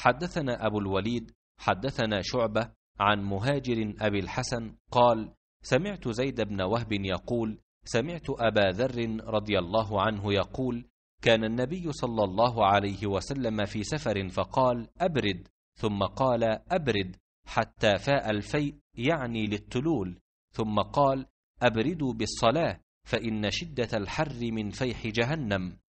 حدثنا أبو الوليد حدثنا شعبة عن مهاجر أبي الحسن قال سمعت زيد بن وهب يقول سمعت أبا ذر رضي الله عنه يقول كان النبي صلى الله عليه وسلم في سفر فقال أبرد ثم قال أبرد حتى فاء الفيء يعني للتلول ثم قال أبردوا بالصلاة فإن شدة الحر من فيح جهنم